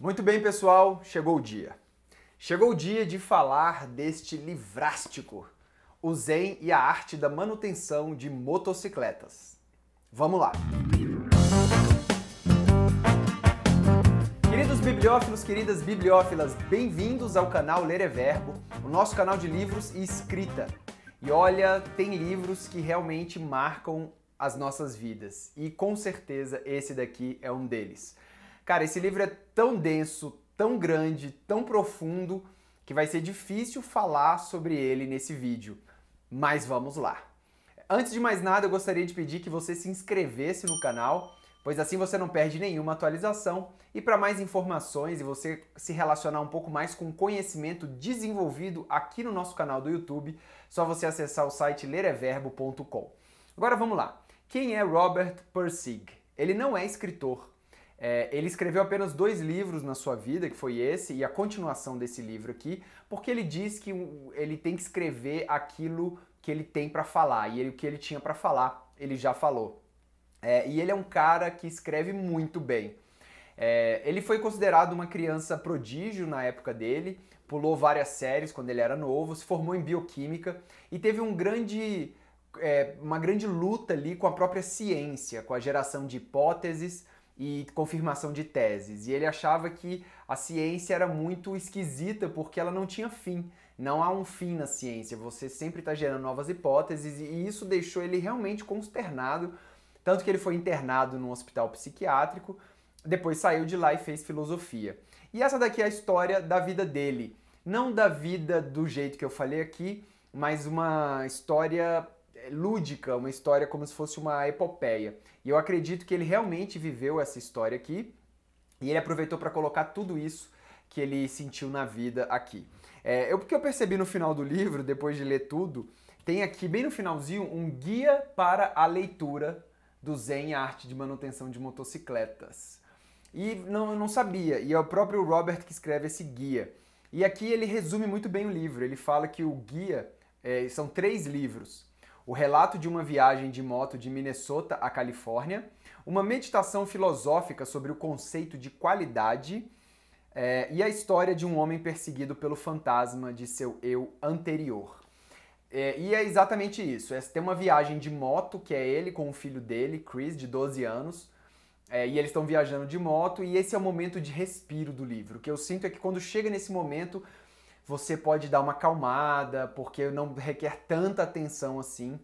Muito bem, pessoal, chegou o dia. Chegou o dia de falar deste livrástico, o Zen e a arte da manutenção de motocicletas. Vamos lá! Queridos bibliófilos, queridas bibliófilas, bem-vindos ao canal Ler é Verbo, o nosso canal de livros e escrita. E olha, tem livros que realmente marcam as nossas vidas, e com certeza esse daqui é um deles. Cara, esse livro é tão denso, tão grande, tão profundo, que vai ser difícil falar sobre ele nesse vídeo. Mas vamos lá. Antes de mais nada, eu gostaria de pedir que você se inscrevesse no canal, pois assim você não perde nenhuma atualização. E para mais informações e você se relacionar um pouco mais com o conhecimento desenvolvido aqui no nosso canal do YouTube, só você acessar o site lereverbo.com. Agora vamos lá. Quem é Robert Persig? Ele não é escritor, é, ele escreveu apenas dois livros na sua vida, que foi esse e a continuação desse livro aqui, porque ele diz que ele tem que escrever aquilo que ele tem para falar e ele, o que ele tinha para falar ele já falou. É, e ele é um cara que escreve muito bem. É, ele foi considerado uma criança prodígio na época dele, pulou várias séries quando ele era novo, se formou em bioquímica e teve um grande, é, uma grande luta ali com a própria ciência, com a geração de hipóteses e confirmação de teses. E ele achava que a ciência era muito esquisita porque ela não tinha fim. Não há um fim na ciência, você sempre está gerando novas hipóteses e isso deixou ele realmente consternado. Tanto que ele foi internado num hospital psiquiátrico, depois saiu de lá e fez filosofia. E essa daqui é a história da vida dele. Não da vida do jeito que eu falei aqui, mas uma história é, lúdica, uma história como se fosse uma epopeia. E eu acredito que ele realmente viveu essa história aqui e ele aproveitou para colocar tudo isso que ele sentiu na vida aqui. É, eu porque eu percebi no final do livro, depois de ler tudo, tem aqui bem no finalzinho um guia para a leitura do Zen Arte de Manutenção de Motocicletas. E não, eu não sabia, e é o próprio Robert que escreve esse guia. E aqui ele resume muito bem o livro. Ele fala que o guia é, são três livros o relato de uma viagem de moto de Minnesota à Califórnia, uma meditação filosófica sobre o conceito de qualidade é, e a história de um homem perseguido pelo fantasma de seu eu anterior. É, e é exatamente isso. É, tem uma viagem de moto, que é ele com o filho dele, Chris, de 12 anos, é, e eles estão viajando de moto, e esse é o momento de respiro do livro. O que eu sinto é que quando chega nesse momento, você pode dar uma calmada, porque não requer tanta atenção assim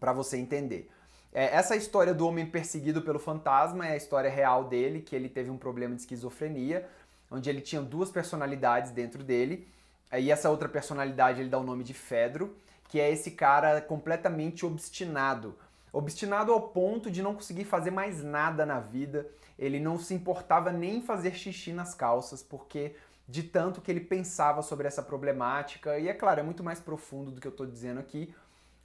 para você entender. É, essa história do homem perseguido pelo fantasma é a história real dele, que ele teve um problema de esquizofrenia, onde ele tinha duas personalidades dentro dele, é, e essa outra personalidade ele dá o nome de Fedro, que é esse cara completamente obstinado. Obstinado ao ponto de não conseguir fazer mais nada na vida, ele não se importava nem fazer xixi nas calças, porque de tanto que ele pensava sobre essa problemática. E é claro, é muito mais profundo do que eu estou dizendo aqui,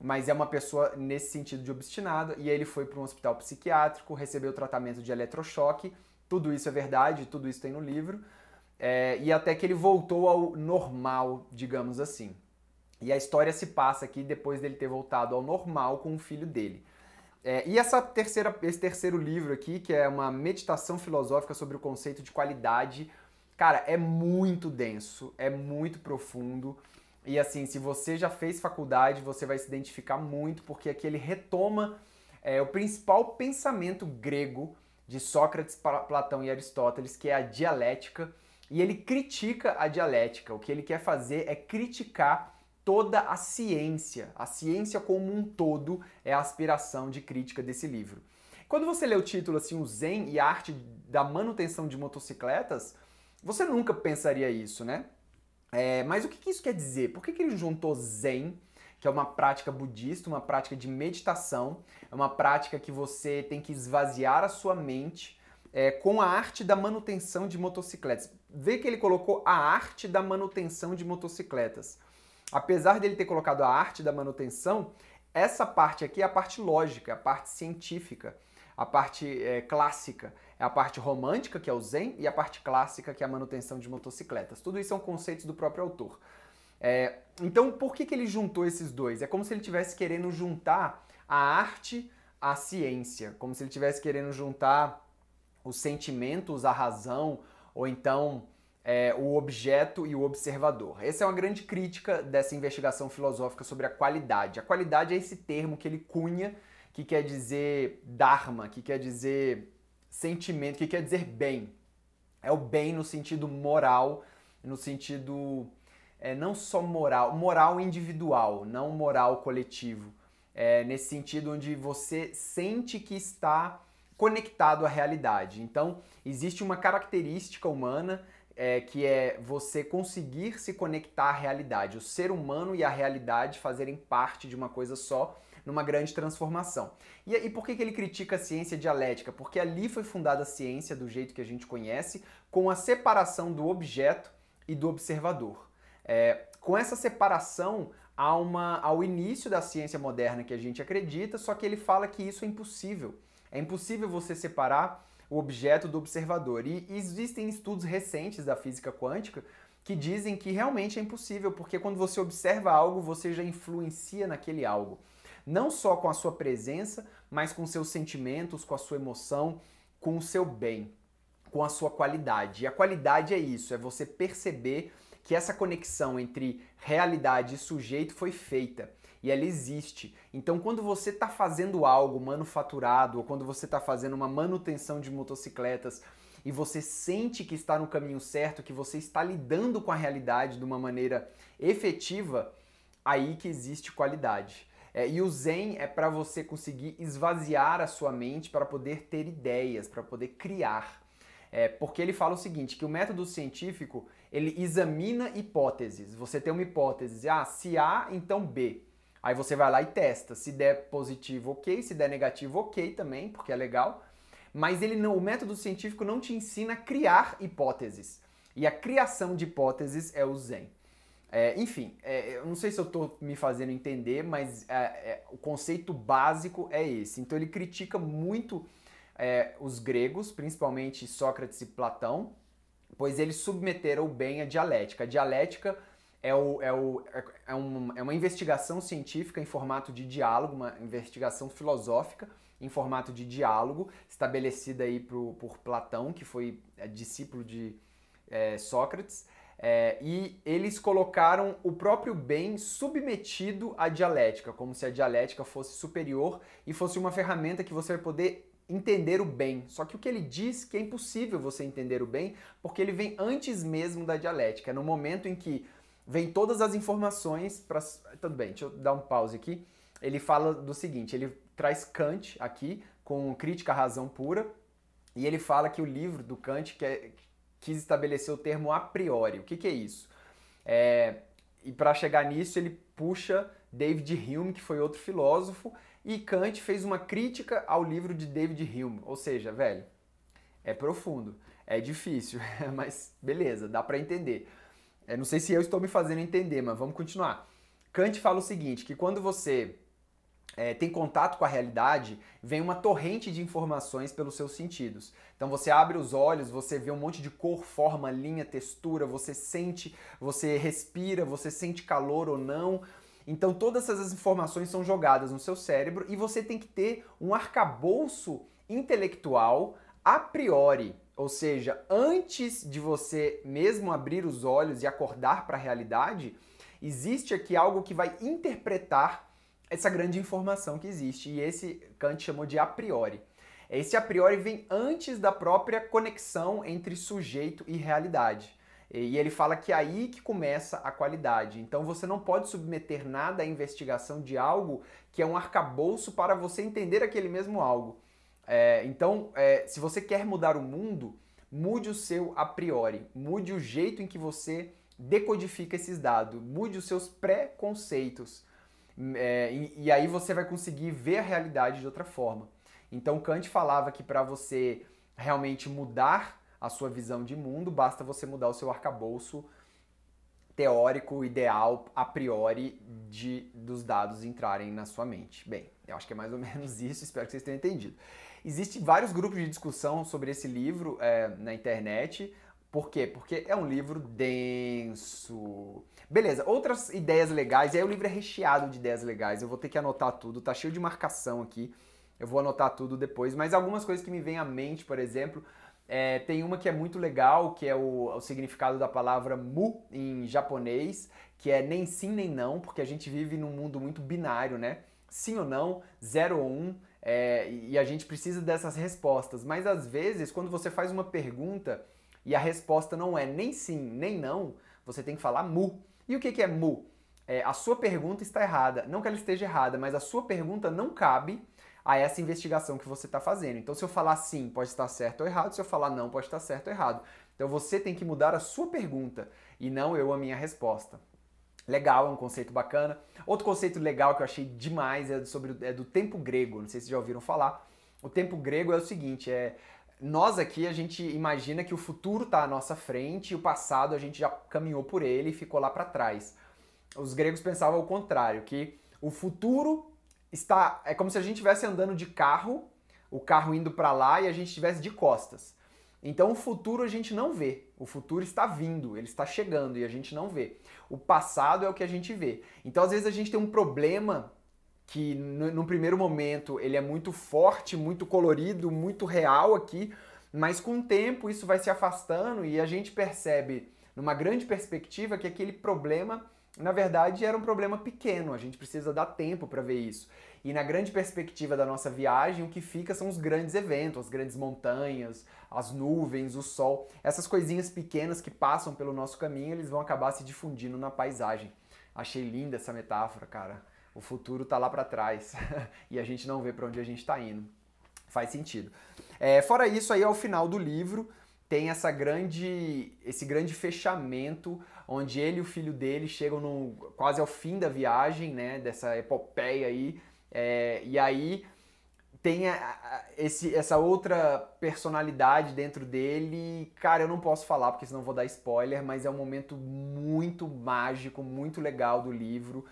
mas é uma pessoa nesse sentido de obstinada. E ele foi para um hospital psiquiátrico, recebeu tratamento de eletrochoque. Tudo isso é verdade, tudo isso tem no livro. É, e até que ele voltou ao normal, digamos assim. E a história se passa aqui depois dele ter voltado ao normal com o filho dele. É, e essa terceira, esse terceiro livro aqui, que é uma meditação filosófica sobre o conceito de qualidade, Cara, é muito denso, é muito profundo. E assim, se você já fez faculdade, você vai se identificar muito, porque aqui ele retoma é, o principal pensamento grego de Sócrates, Platão e Aristóteles, que é a dialética. E ele critica a dialética. O que ele quer fazer é criticar toda a ciência. A ciência como um todo é a aspiração de crítica desse livro. Quando você lê o título assim, o Zen e a arte da manutenção de motocicletas, você nunca pensaria isso, né? É, mas o que, que, isso quer dizer? Por que, que ele juntou Zen, que é uma prática budista, uma prática de meditação, é uma prática que você tem que esvaziar a sua mente é, com a arte da manutenção de motocicletas? Vê que ele colocou a arte da manutenção de motocicletas. Apesar dele ter colocado a arte da manutenção, essa parte aqui é a parte lógica, a parte científica. A parte é, clássica é a parte romântica, que é o zen, e a parte clássica, que é a manutenção de motocicletas. Tudo isso são conceitos do próprio autor. É, então, por que, que ele juntou esses dois? É como se ele tivesse querendo juntar a arte à ciência, como se ele tivesse querendo juntar os sentimentos à razão, ou então é, o objeto e o observador. Essa é uma grande crítica dessa investigação filosófica sobre a qualidade. A qualidade é esse termo que ele cunha que quer dizer dharma, que quer dizer sentimento, que quer dizer bem. É o bem no sentido moral, no sentido é, não só moral, moral individual, não moral coletivo. É, nesse sentido onde você sente que está conectado à realidade. Então, existe uma característica humana é, que é você conseguir se conectar à realidade, o ser humano e a realidade fazerem parte de uma coisa só numa grande transformação. E, e por que, que ele critica a ciência dialética? Porque ali foi fundada a ciência do jeito que a gente conhece, com a separação do objeto e do observador. É, com essa separação, há uma, ao início da ciência moderna que a gente acredita, só que ele fala que isso é impossível. É impossível você separar o objeto do observador. E existem estudos recentes da física quântica que dizem que realmente é impossível, porque quando você observa algo, você já influencia naquele algo não só com a sua presença, mas com seus sentimentos, com a sua emoção, com o seu bem, com a sua qualidade. E a qualidade é isso, é você perceber que essa conexão entre realidade e sujeito foi feita e ela existe. Então, quando você está fazendo algo manufaturado ou quando você está fazendo uma manutenção de motocicletas e você sente que está no caminho certo, que você está lidando com a realidade de uma maneira efetiva, aí que existe qualidade. É, e o Zen é para você conseguir esvaziar a sua mente para poder ter ideias, para poder criar. É, porque ele fala o seguinte, que o método científico, ele examina hipóteses. Você tem uma hipótese, ah, se A, então B. Aí você vai lá e testa. Se der positivo, ok. Se der negativo, ok também, porque é legal. Mas ele não, o método científico não te ensina a criar hipóteses. E a criação de hipóteses é o Zen. É, enfim, é, eu não sei se eu estou me fazendo entender, mas é, é, o conceito básico é esse. Então ele critica muito é, os gregos, principalmente Sócrates e Platão, pois eles submeteram o bem à dialética. A dialética é, o, é, o, é, é um, é uma investigação científica em formato de diálogo, uma investigação filosófica em formato de diálogo, estabelecida aí por, por Platão, que foi discípulo de Sócrates é, e eles colocaram o próprio bem submetido à dialética, como se a dialética fosse superior e fosse uma ferramenta que você vai poder entender o bem. Só que o que ele diz que é impossível você entender o bem, porque ele vem antes mesmo da dialética, é no momento em que vem todas as informações para tudo bem, deixa eu dar um pause aqui. Ele fala do seguinte, ele traz Kant aqui com crítica à razão pura, e ele fala que o livro do Kant, que é, quis estabelecer o termo a priori. O que, que é isso? É, e para chegar nisso, ele puxa David Hume, que foi outro filósofo, e Kant fez uma crítica ao livro de David Hume. Ou seja, velho, é profundo, é difícil, é, mas beleza, dá para entender. É, não sei se eu estou me fazendo entender, mas vamos continuar. Kant fala o seguinte, que quando você é, tem contato com a realidade, vem uma torrente de informações pelos seus sentidos. Então você abre os olhos, você vê um monte de cor, forma, linha, textura, você sente, você respira, você sente calor ou não. Então todas essas informações são jogadas no seu cérebro e você tem que ter um arcabouço intelectual a priori, ou seja, antes de você mesmo abrir os olhos e acordar para a realidade, existe aqui algo que vai interpretar essa grande informação que existe. E esse Kant chamou de a priori. Esse a priori vem antes da própria conexão entre sujeito e realidade. E ele fala que é aí que começa a qualidade. Então você não pode submeter nada à investigação de algo que é um arcabouço para você entender aquele mesmo algo. É, então, é, se você quer mudar o mundo, mude o seu a priori, mude o jeito em que você decodifica esses dados, mude os seus preconceitos. Hum, é, e, e, aí você vai conseguir ver a realidade de outra forma. Então Kant falava que para você realmente mudar a sua visão de mundo, basta você mudar o seu arcabouço teórico, ideal, a priori, de, dos dados entrarem na sua mente. Bem, eu acho que é mais ou menos isso, espero que vocês tenham entendido. Existem vários grupos de discussão sobre esse livro é, na internet. Por quê? Porque é um livro denso. Beleza, outras ideias legais, e aí o livro é recheado de ideias legais, eu vou ter que anotar tudo, tá cheio de marcação aqui, eu vou anotar tudo depois, mas algumas coisas que me vêm à mente, por exemplo, é, tem uma que é muito legal, que é o, o, significado da palavra mu em japonês, que é nem sim nem não, porque a gente vive num mundo muito binário, né? Sim ou não, zero ou um, é, e a gente precisa dessas respostas. Mas às vezes, quando você faz uma pergunta e a resposta não é nem sim, nem não, você tem que falar mu. E o que, é mu? É, a sua pergunta está errada. Não que ela esteja errada, mas a sua pergunta não cabe a essa investigação que você está fazendo. Então, se eu falar sim, pode estar certo ou errado, se eu falar não, pode estar certo ou errado. Então, você tem que mudar a sua pergunta e não eu a minha resposta. Legal, é um conceito bacana. Outro conceito legal que eu achei demais é, sobre, é do tempo grego. Não sei se já ouviram falar. O tempo grego é o seguinte: é nós aqui a gente imagina que o futuro está à nossa frente e o passado a gente já caminhou por ele e ficou lá para trás. Os gregos pensavam o contrário, que o futuro está é como se a gente estivesse andando de carro, o carro indo para lá e a gente estivesse de costas. Então o futuro a gente não vê. O futuro está vindo, ele está chegando e a gente não vê. O passado é o que a gente vê. Então às vezes a gente tem um problema que no, num primeiro momento ele é muito forte, muito colorido, muito real aqui, mas com o tempo isso vai se afastando e a gente percebe numa grande perspectiva que aquele problema na verdade era um problema pequeno, a gente precisa dar tempo para ver isso. E na grande perspectiva da nossa viagem, o que fica são os grandes eventos, as grandes montanhas, as nuvens, o sol. Essas coisinhas pequenas que passam pelo nosso caminho, eles vão acabar se difundindo na paisagem. Achei linda essa metáfora, cara o futuro está lá para trás e a gente não vê para onde a gente está indo. Faz sentido. É, fora isso, aí ao final do livro tem essa grande, esse grande fechamento onde ele e o filho dele chegam no, quase ao fim da viagem, né? Dessa epopeia aí. É, e aí tem a, a, esse, essa outra personalidade dentro dele. Cara, eu não posso falar porque senão vou dar spoiler, mas é um momento muito mágico, muito legal do livro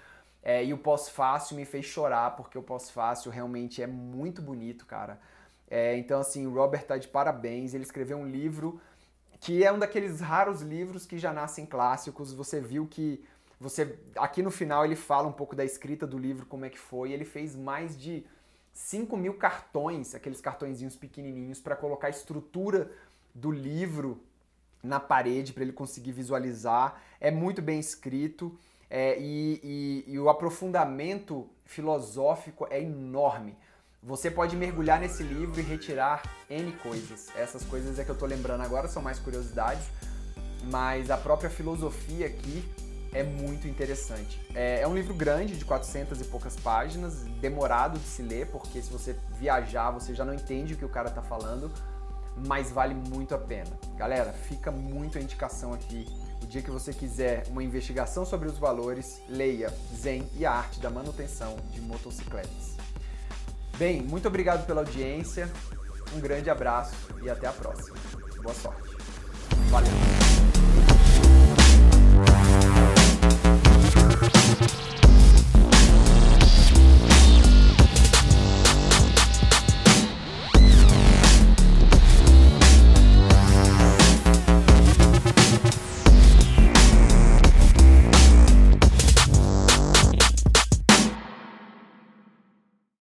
é, e o pós-fácil me fez chorar, porque o pós-fácil realmente é muito bonito, cara. É, então, assim, o Robert tá de parabéns. Ele escreveu um livro que é um daqueles raros livros que já nascem clássicos. Você viu que você aqui no final ele fala um pouco da escrita do livro, como é que foi. Ele fez mais de 5 mil cartões, aqueles cartõezinhos pequenininhos, para colocar a estrutura do livro na parede para ele conseguir visualizar. É muito bem escrito é, e, e, e o aprofundamento filosófico é enorme. Você pode mergulhar nesse livro e retirar N coisas. Essas coisas é que eu estou lembrando agora, são mais curiosidades, mas a própria filosofia aqui é muito interessante. É, é, um livro grande, de 400 e poucas páginas, demorado de se ler, porque se você viajar, você já não entende o que o cara está falando, mas vale muito a pena. Galera, fica muito a indicação aqui o dia que você quiser uma investigação sobre os valores, leia Zen e a arte da manutenção de motocicletas. Bem, muito obrigado pela audiência, um grande abraço e até a próxima. Boa sorte. Valeu!